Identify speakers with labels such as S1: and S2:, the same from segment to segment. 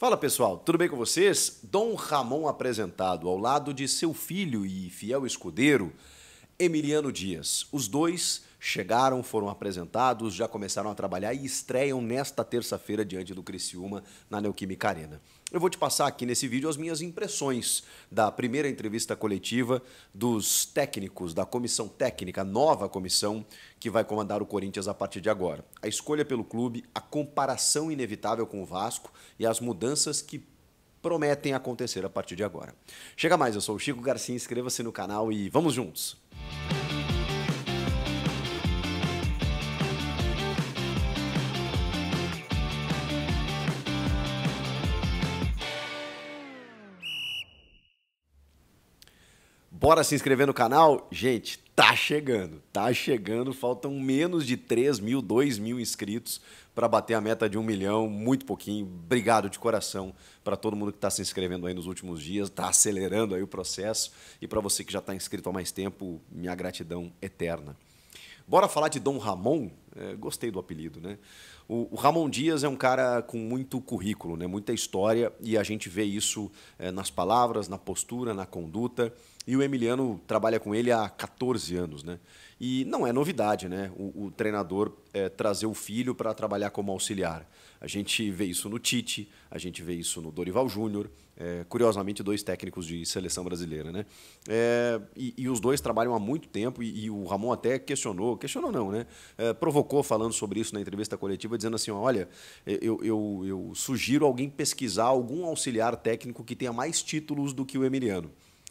S1: Fala pessoal, tudo bem com vocês? Dom Ramon apresentado ao lado de seu filho e fiel escudeiro, Emiliano Dias. Os dois chegaram, foram apresentados, já começaram a trabalhar e estreiam nesta terça-feira diante do Criciúma na Neoquímica Arena. Eu vou te passar aqui nesse vídeo as minhas impressões da primeira entrevista coletiva dos técnicos da comissão técnica, nova comissão que vai comandar o Corinthians a partir de agora. A escolha pelo clube, a comparação inevitável com o Vasco e as mudanças que prometem acontecer a partir de agora. Chega mais, eu sou o Chico Garcia, inscreva-se no canal e vamos juntos. Bora se inscrever no canal? Gente, tá chegando, tá chegando. Faltam menos de 3 mil, 2 mil inscritos para bater a meta de um milhão, muito pouquinho. Obrigado de coração para todo mundo que está se inscrevendo aí nos últimos dias, está acelerando aí o processo. E para você que já está inscrito há mais tempo, minha gratidão eterna. Bora falar de Dom Ramon? É, gostei do apelido, né? O, o, Ramon Dias é um cara com muito currículo, né? muita história, e a gente vê isso é, nas palavras, na postura, na conduta. E o Emiliano trabalha com ele há 14 anos, né? E não é novidade, né? O, o treinador é, trazer o filho para trabalhar como auxiliar. A gente vê isso no Tite, a gente vê isso no Dorival Júnior, é, curiosamente, dois técnicos de seleção brasileira, né? É, e, e, os dois trabalham há muito tempo, e, e o Ramon até questionou, questionou não, né? É, provocou falando sobre isso na entrevista coletiva, dizendo assim: olha, é, eu, eu, eu sugiro alguém pesquisar algum auxiliar técnico que tenha mais títulos do que o Emiliano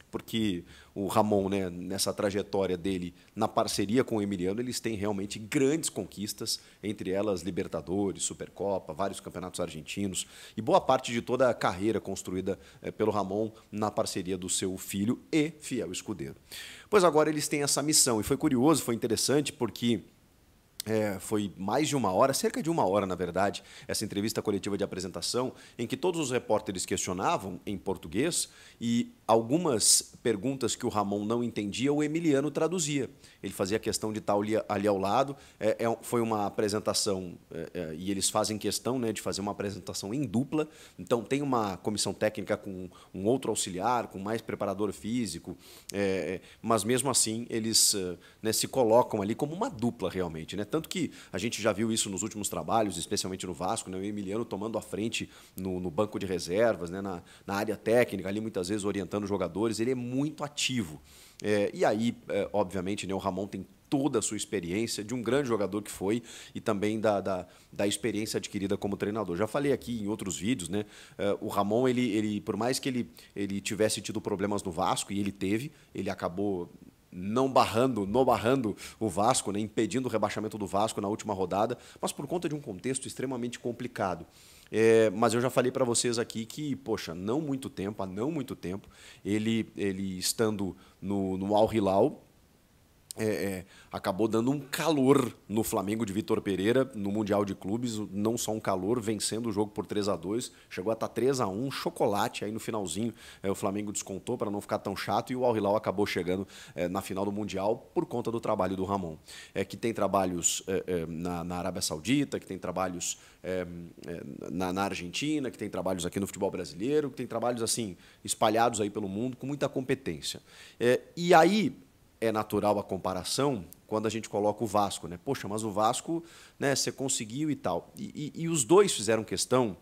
S1: porque o Ramon, né, nessa trajetória dele, na parceria com o Emiliano, eles têm realmente grandes conquistas, entre elas Libertadores, Supercopa, vários campeonatos argentinos, e boa parte de toda a carreira construída é, pelo Ramon na parceria do seu filho e fiel escudeiro. Pois agora eles têm essa missão, e foi curioso, foi interessante, porque é, foi mais de uma hora, cerca de uma hora, na verdade, essa entrevista coletiva de apresentação, em que todos os repórteres questionavam em português e algumas perguntas que o Ramon não entendia, o Emiliano traduzia. Ele fazia questão de estar ali, ali ao lado. É, é, foi uma apresentação, é, é, e eles fazem questão né, de fazer uma apresentação em dupla. Então, tem uma comissão técnica com um outro auxiliar, com mais preparador físico, é, mas mesmo assim, eles eh, né, se colocam ali como uma dupla, realmente. Né? Tanto tanto que a gente já viu isso nos últimos trabalhos, especialmente no Vasco, né? o Emiliano tomando a frente no, no banco de reservas, né? na, na área técnica, ali muitas vezes orientando os jogadores. Ele é muito ativo. É, e aí, é, obviamente, né, o Ramon tem toda a sua experiência de um grande jogador que foi e também da, da, da experiência adquirida como treinador. Já falei aqui em outros vídeos, né? É, o Ramon, ele, ele, por mais que ele, ele tivesse tido problemas no Vasco, e ele teve, ele acabou não barrando, não barrando o Vasco, né, impedindo o rebaixamento do Vasco na última rodada, mas por conta de um contexto extremamente complicado. É, mas eu já falei para vocês aqui que, poxa, não muito tempo, há não muito tempo, ele, ele estando no, no Al Hilal, é, é, acabou dando um calor no Flamengo de Vitor Pereira no Mundial de Clubes, não só um calor, vencendo o jogo por 3 a 2 chegou a estar tá 3 a 1 chocolate aí no finalzinho, é, o Flamengo descontou para não ficar tão chato e o Al Hilal acabou chegando é, na final do Mundial por conta do trabalho do Ramon, é, que tem trabalhos é, é, na, na, Arábia Saudita, que tem trabalhos na, na Argentina, que tem trabalhos aqui no futebol brasileiro, que tem trabalhos assim espalhados aí pelo mundo com muita competência. e aí é natural a comparação quando a gente coloca o Vasco, né? Poxa, mas o Vasco, né? Você conseguiu e tal. E, e, e os dois fizeram questão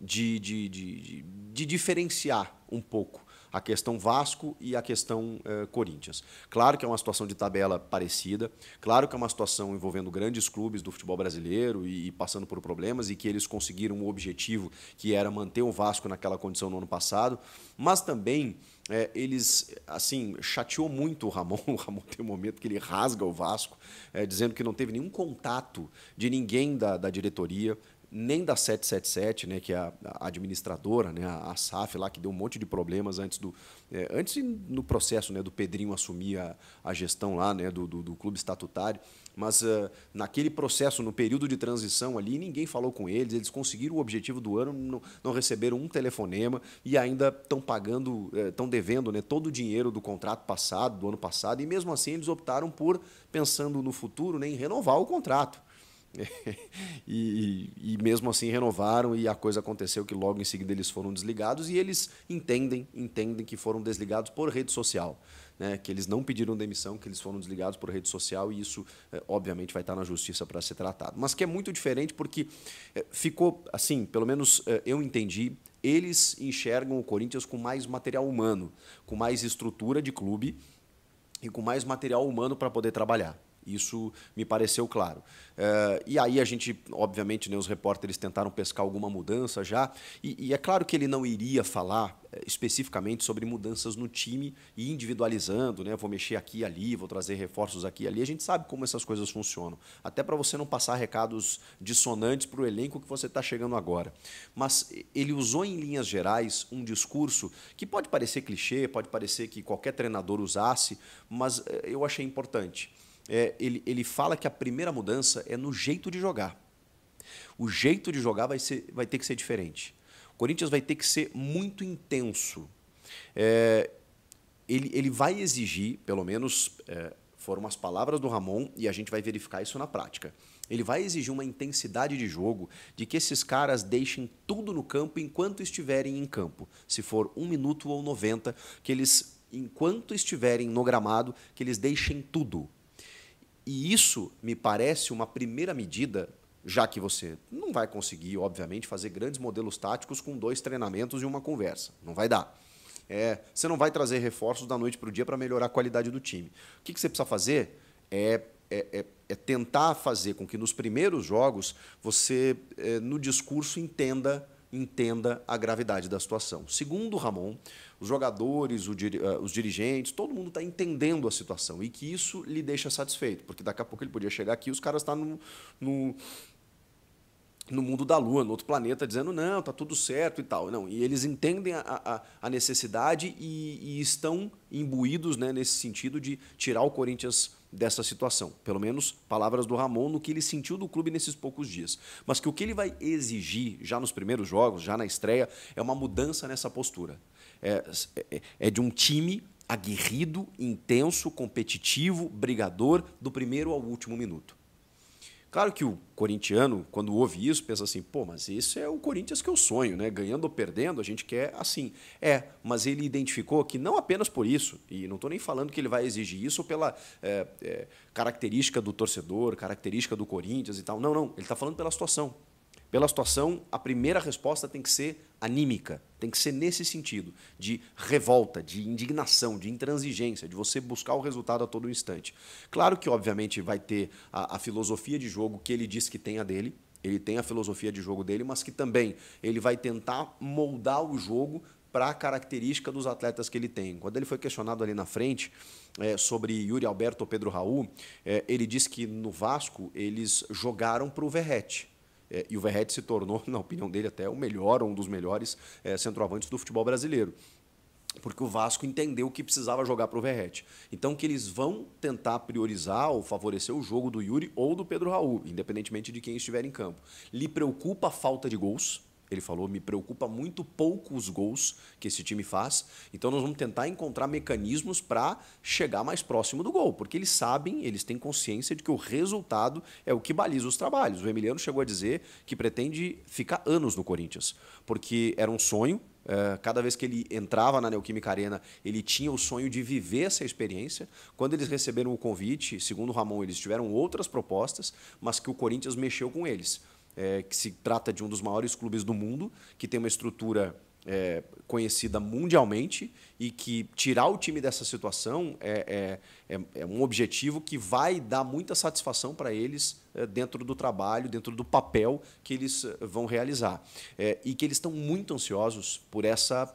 S1: de, de, de, de, diferenciar um pouco a questão Vasco e a questão eh, Corinthians. Claro que é uma situação de tabela parecida, claro que é uma situação envolvendo grandes clubes do futebol brasileiro e, e passando por problemas e que eles conseguiram o um objetivo que era manter o Vasco naquela condição no ano passado, mas também é, eles, assim, chateou muito o Ramon. O Ramon tem um momento que ele rasga o Vasco, é, dizendo que não teve nenhum contato de ninguém da, da diretoria, nem da 777, né, que é a, a administradora, né, a, a, SAF lá, que deu um monte de problemas antes do. É, antes no processo né, do Pedrinho assumir a, a gestão lá, né, do, do, do clube estatutário. Mas uh, naquele processo, no período de transição ali, ninguém falou com eles, eles conseguiram o objetivo do ano, não, não receberam um telefonema e ainda estão pagando, estão eh, devendo né, todo o dinheiro do contrato passado, do ano passado, e mesmo assim eles optaram por, pensando no futuro, né, em renovar o contrato. e, e, mesmo assim renovaram e a coisa aconteceu que logo em seguida eles foram desligados e eles entendem entendem que foram desligados por rede social né, que eles não pediram demissão, que eles foram desligados por rede social e isso, é, obviamente, vai estar na justiça para ser tratado. Mas que é muito diferente porque é, ficou assim, pelo menos é, eu entendi, eles enxergam o Corinthians com mais material humano, com mais estrutura de clube e com mais material humano para poder trabalhar. Isso me pareceu claro. Eh, e aí a gente, obviamente, né, os repórteres tentaram pescar alguma mudança já, e, e é claro que ele não iria falar eh, especificamente sobre mudanças no time e individualizando, né? Vou mexer aqui e ali, vou trazer reforços aqui e ali. A gente sabe como essas coisas funcionam. Até para você não passar recados dissonantes para o elenco que você está chegando agora. Mas ele usou em linhas gerais um discurso que pode parecer clichê, pode parecer que qualquer treinador usasse, mas eh, eu achei importante é, ele, ele fala que a primeira mudança é no jeito de jogar. O jeito de jogar vai, ser, vai ter que ser diferente. O Corinthians vai ter que ser muito intenso. É, ele, ele vai exigir, pelo menos é, foram as palavras do Ramon, e a gente vai verificar isso na prática. Ele vai exigir uma intensidade de jogo, de que esses caras deixem tudo no campo enquanto estiverem em campo. Se for um minuto ou 90, que eles, enquanto estiverem no gramado, que eles deixem tudo. E isso me parece uma primeira medida, já que você não vai conseguir, obviamente, fazer grandes modelos táticos com dois treinamentos e uma conversa. Não vai dar. É, você não vai trazer reforços da noite para o dia para melhorar a qualidade do time. O que, que você precisa fazer é, é, é, é tentar fazer com que nos primeiros jogos você, é, no discurso, entenda entenda a gravidade da situação. Segundo Ramon, os jogadores, eh, os dirigentes, todo mundo está entendendo a situação e que isso lhe deixa satisfeito, porque daqui a pouco ele podia chegar aqui e os caras estão tá no, no, no, mundo da Lua, no outro planeta, dizendo não, tá tudo certo e tal. Não, e eles entendem a, a, a necessidade e, e, estão imbuídos né, nesse sentido de tirar o Corinthians dessa situação. Pelo menos palavras do Ramon no que ele sentiu do clube nesses poucos dias. Mas que o que ele vai exigir já nos primeiros jogos, já na estreia, é uma mudança nessa postura. É, é, é de um time aguerrido, intenso, competitivo, brigador, do primeiro ao último minuto. Claro que o corintiano, quando ouve isso, pensa assim: pô, mas esse é o Corinthians que eu sonho, né? Ganhando ou perdendo, a gente quer assim. É, mas ele identificou que não apenas por isso, e não estou nem falando que ele vai exigir isso pela é, é, característica do torcedor, característica do Corinthians e tal. Não, não. Ele está falando pela situação pela situação, a primeira resposta tem que ser anímica, tem que ser nesse sentido, de revolta, de indignação, de intransigência, de você buscar o resultado a todo instante. Claro que, obviamente, vai ter a, a filosofia de jogo que ele diz que tem a dele, ele tem a filosofia de jogo dele, mas que também ele vai tentar moldar o jogo para a característica dos atletas que ele tem. Quando ele foi questionado ali na frente é, sobre Yuri Alberto ou Pedro Raul, é, ele disse que no Vasco eles jogaram para o Verrete. É, e o Verrete se tornou, na opinião dele, até o melhor, um dos melhores é, centroavantes do futebol brasileiro porque o Vasco entendeu que precisava jogar para o Verrete. Então que eles vão tentar priorizar ou favorecer o jogo do Yuri ou do Pedro Raul, independentemente de quem estiver em campo. Lhe preocupa a falta de gols, ele falou: me preocupa muito pouco os gols que esse time faz. Então nós vamos tentar encontrar mecanismos para chegar mais próximo do gol, porque eles sabem, eles têm consciência de que o resultado é o que baliza os trabalhos. O Emiliano chegou a dizer que pretende ficar anos no Corinthians, porque era um sonho eh, cada vez que ele entrava na Neoquímica Arena, ele tinha o sonho de viver essa experiência. Quando eles receberam o convite, segundo o Ramon, eles tiveram outras propostas, mas que o Corinthians mexeu com eles é, que se trata de um dos maiores clubes do mundo, que tem uma estrutura é, conhecida mundialmente e que tirar o time dessa situação é, é, é, é um objetivo que vai dar muita satisfação para eles é, dentro do trabalho, dentro do papel que eles é, vão realizar. e que eles estão muito ansiosos por essa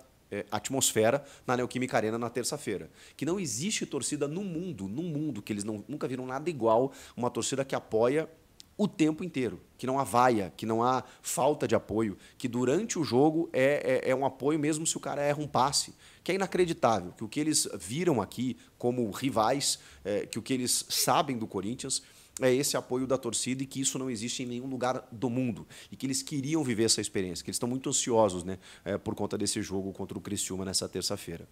S1: atmosfera na Neoquímica Arena na terça-feira. Que não existe torcida no mundo, no mundo, que eles não, nunca viram nada igual, uma torcida que apoia o tempo inteiro. Que não há vaia, que não há falta de apoio, que durante o jogo é, é, é, um apoio mesmo se o cara erra um passe. Que é inacreditável, que o que eles viram aqui como rivais, é, que o que eles sabem do Corinthians é esse apoio da torcida e que isso não existe em nenhum lugar do mundo. E que eles queriam viver essa experiência, que eles estão muito ansiosos né, é, por conta desse jogo contra o Criciúma nessa terça-feira.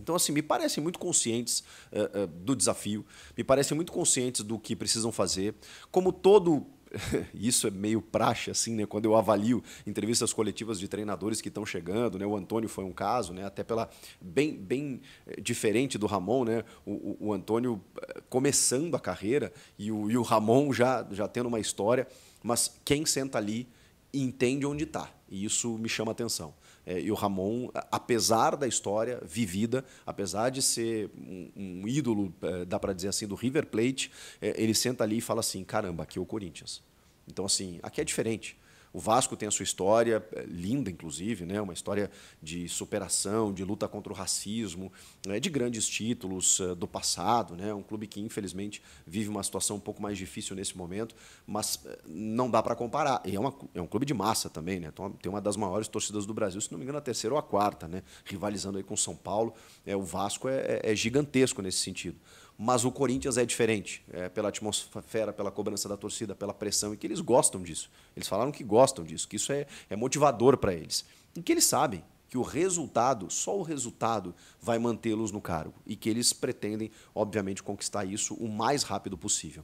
S1: Então, assim, me parecem muito conscientes uh, uh, do desafio, me parecem muito conscientes do que precisam fazer. Como todo isso é meio praxe, assim, né? Quando eu avalio entrevistas coletivas de treinadores que estão chegando, né? O Antônio foi um caso, né? Até pela bem, bem eh, diferente do Ramon, né? O, o Antônio começando a carreira e o, e o Ramon já, já tendo uma história, mas quem senta ali entende onde está. E isso me chama atenção. É, e o Ramon, apesar da história vivida, apesar de ser um, um ídolo, é, dá para dizer assim, do River Plate, é, ele senta ali e fala assim: caramba, aqui é o Corinthians. Então, assim, aqui é diferente. O Vasco tem a sua história, é, linda inclusive, né? uma história de superação, de luta contra o racismo, né? de grandes títulos eh, do passado. Né? Um clube que, infelizmente, vive uma situação um pouco mais difícil nesse momento, mas eh, não dá para comparar. E é, uma, é um clube de massa também, né? tem uma das maiores torcidas do Brasil, se não me engano, a terceira ou a quarta, né? rivalizando aí com São Paulo. É, o Vasco é, é, é gigantesco nesse sentido. Mas o Corinthians é diferente, é pela atmosfera, pela cobrança da torcida, pela pressão, e que eles gostam disso. Eles falaram que gostam disso, que isso é, é motivador para eles. E que eles sabem que o resultado, só o resultado, vai mantê-los no cargo. E que eles pretendem, obviamente, conquistar isso o mais rápido possível.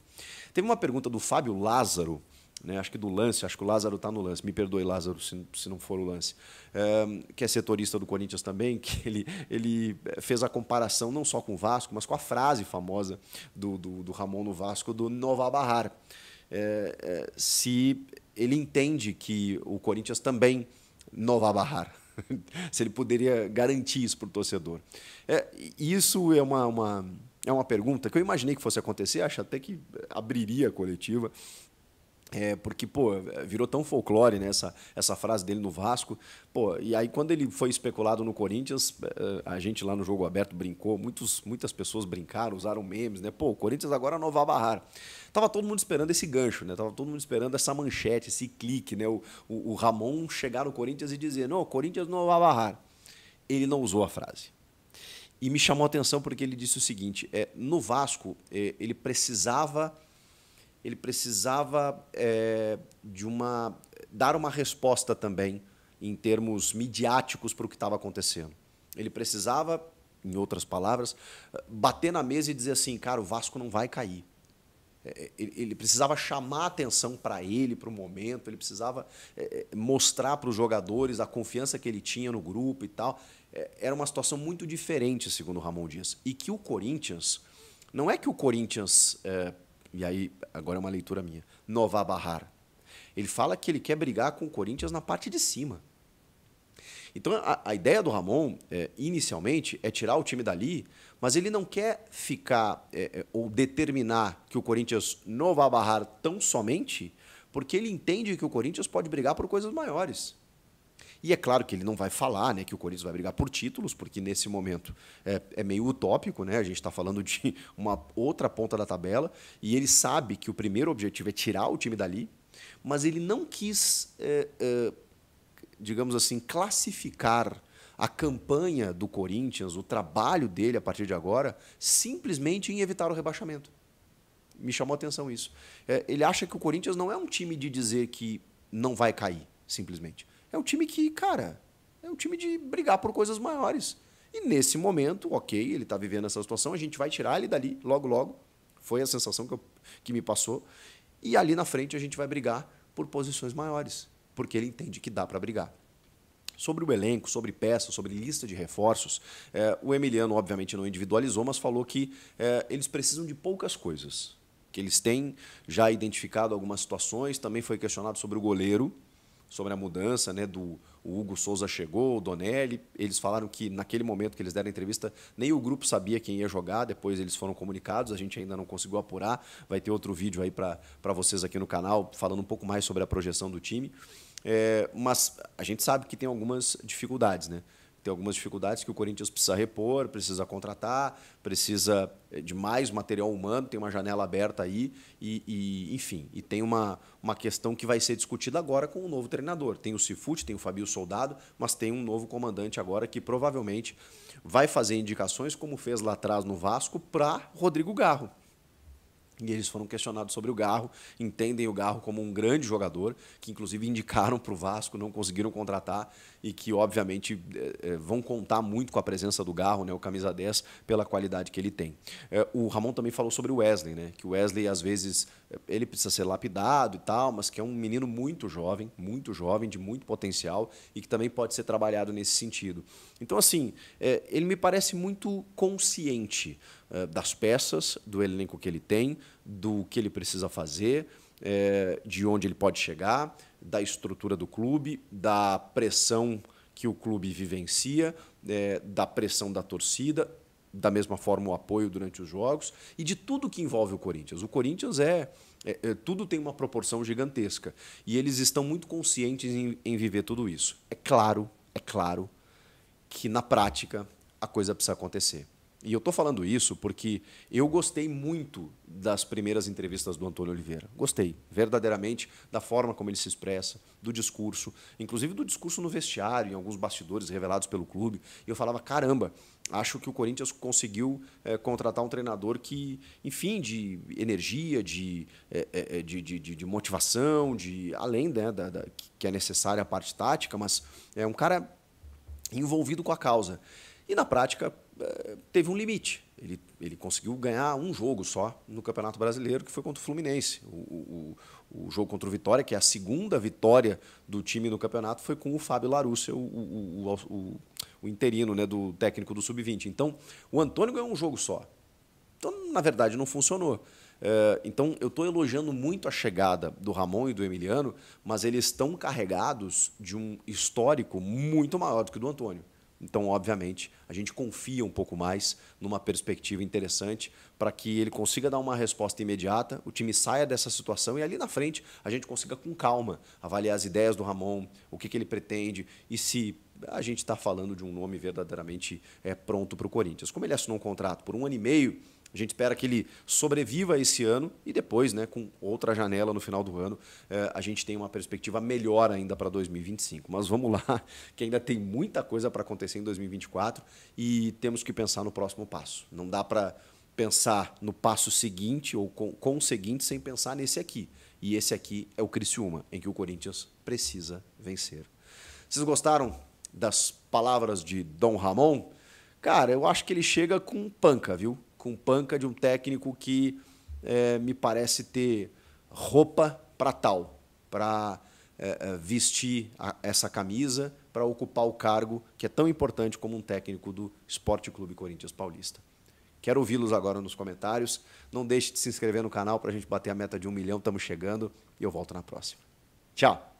S1: Teve uma pergunta do Fábio Lázaro né? acho que do lance, acho que o Lázaro está no lance, me perdoe, Lázaro, se, se não for o lance, é, que é setorista do Corinthians também, que ele, ele eh, fez a comparação não só com o Vasco, mas com a frase famosa do, do, do Ramon no Vasco do Nova Barrar. É, é, se ele entende que o Corinthians também Nova Barrar. se ele poderia garantir isso para o torcedor. isso é uma, uma é uma pergunta que eu imaginei que fosse acontecer, acho até que abriria a coletiva, é, porque, pô, virou tão folclore, né? Essa, essa frase dele no Vasco. Pô, e aí quando ele foi especulado no Corinthians, eh, a gente lá no jogo aberto brincou, muitos, muitas pessoas brincaram, usaram memes, né? Pô, o Corinthians agora não vai barrar. Tava todo mundo esperando esse gancho, né? Tava todo mundo esperando essa manchete, esse clique, né? O, o, o Ramon chegar no Corinthians e dizer, não, o Corinthians não vai barrar. Ele não usou a frase. E me chamou a atenção porque ele disse o seguinte, é, no Vasco, é, ele precisava ele precisava é, de uma dar uma resposta também em termos midiáticos para o que estava acontecendo. Ele precisava, em outras palavras, bater na mesa e dizer assim, cara, o Vasco não vai cair. É, é, ele precisava chamar a atenção para ele, para o momento, ele precisava é, mostrar para os jogadores a confiança que ele tinha no grupo e tal. Era uma situação muito diferente, segundo Ramon Dias. E que o Corinthians, não é que o Corinthians e aí agora é uma leitura minha, Nova Barrar. Ele fala que ele quer brigar com o Corinthians na parte de cima. Então a, a ideia do Ramon, é, inicialmente, é tirar o time dali, mas ele não quer ficar é, é ou determinar que o Corinthians não vá barrar tão somente, porque ele entende que o Corinthians pode brigar por coisas maiores. E é claro que ele não vai falar né, que o Corinthians vai brigar por títulos, porque nesse momento é, é meio utópico, né? A gente está falando de uma outra ponta da tabela, e ele sabe que o primeiro objetivo é tirar o time dali, mas ele não quis, é, é, digamos assim, classificar a campanha do Corinthians, o trabalho dele a partir de agora, simplesmente em evitar o rebaixamento. Me chamou a atenção isso. É, ele acha que o Corinthians não é um time de dizer que não vai cair, simplesmente. É um time que, cara, é um time de brigar por coisas maiores. E nesse momento, ok, ele está vivendo essa situação, a gente vai tirar ele dali logo, logo. Foi a sensação que, eu, que me passou. E ali na frente a gente vai brigar por posições maiores, porque ele entende que dá para brigar. Sobre o elenco, sobre peças, sobre lista de reforços, é, o Emiliano, obviamente, não individualizou, mas falou que é, eles precisam de poucas coisas. Que eles têm já identificado algumas situações, também foi questionado sobre o goleiro sobre a mudança né, do o Hugo Souza chegou, o Donelli. Eles falaram que naquele momento que eles deram a entrevista, nem o grupo sabia quem ia jogar, depois eles foram comunicados, a gente ainda não conseguiu apurar. Vai ter outro vídeo aí para vocês aqui no canal falando um pouco mais sobre a projeção do time. É, mas a gente sabe que tem algumas dificuldades, né? tem algumas dificuldades que o Corinthians precisa repor, precisa contratar, precisa eh, de mais material humano, tem uma janela aberta aí, e, e, enfim, e tem uma, uma questão que vai ser discutida agora com o um novo treinador. Tem o Cifute, tem o Fabio Soldado, mas tem um novo comandante agora que provavelmente vai fazer indicações, como fez lá atrás no Vasco, para Rodrigo Garro. E eles foram questionados sobre o Garro, entendem o Garro como um grande jogador, que inclusive indicaram para o Vasco, não conseguiram contratar e que, obviamente, é, é, vão contar muito com a presença do Garro, né, o camisa 10, pela qualidade que ele tem. É, o Ramon também falou sobre o Wesley, né, que o Wesley às vezes ele precisa ser lapidado e tal, mas que é um menino muito jovem, muito jovem, de muito potencial e que também pode ser trabalhado nesse sentido. Então, assim, é, ele me parece muito consciente é, das peças, do elenco que ele tem, do que ele precisa fazer, é, de onde ele pode chegar, da estrutura do clube, da pressão que o clube vivencia, é, da pressão da torcida da mesma forma o apoio durante os jogos e de tudo que envolve o Corinthians. O Corinthians é, é, é tudo tem uma proporção gigantesca e eles estão muito conscientes em, em viver tudo isso. É claro, é claro que na prática a coisa precisa acontecer. E eu estou falando isso porque eu gostei muito das primeiras entrevistas do Antônio Oliveira. Gostei, verdadeiramente, da forma como ele se expressa, do discurso, inclusive do discurso no vestiário, em alguns bastidores revelados pelo clube. E eu falava, caramba, acho que o Corinthians conseguiu é, contratar um treinador que, enfim, de energia, de, é, de, de, de, motivação, de além né, da, da, que é necessária a parte tática, mas é um cara envolvido com a causa. E na prática teve um limite. Ele, ele conseguiu ganhar um jogo só no Campeonato Brasileiro, que foi contra o Fluminense. O, o, o jogo contra o Vitória, que é a segunda vitória do time no campeonato, foi com o Fábio Larúcia, o, o, o, o interino né, do técnico do Sub-20. Então, o Antônio ganhou um jogo só. Então, na verdade, não funcionou. É, então, eu estou elogiando muito a chegada do Ramon e do Emiliano, mas eles estão carregados de um histórico muito maior do que o do Antônio. Então, obviamente, a gente confia um pouco mais numa perspectiva interessante para que ele consiga dar uma resposta imediata, o time saia dessa situação e ali na frente a gente consiga com calma avaliar as ideias do Ramon, o que, que ele pretende e se a gente está falando de um nome verdadeiramente é, pronto para o Corinthians. Como ele assinou um contrato por um ano e meio, a gente espera que ele sobreviva esse ano e depois, né, com outra janela no final do ano, eh, a gente tem uma perspectiva melhor ainda para 2025. Mas vamos lá, que ainda tem muita coisa para acontecer em 2024 e temos que pensar no próximo passo. Não dá para pensar no passo seguinte ou com, com o seguinte sem pensar nesse aqui. E esse aqui é o Criciúma, em que o Corinthians precisa vencer. Vocês gostaram das palavras de Dom Ramon? Cara, eu acho que ele chega com panca, viu? com panca de um técnico que é, me parece ter roupa para tal, para é, é, vestir a, essa camisa, para ocupar o cargo que é tão importante como um técnico do Esporte Clube Corinthians Paulista. Quero ouvi-los agora nos comentários. Não deixe de se inscrever no canal para a gente bater a meta de um milhão. Estamos chegando e eu volto na próxima. Tchau!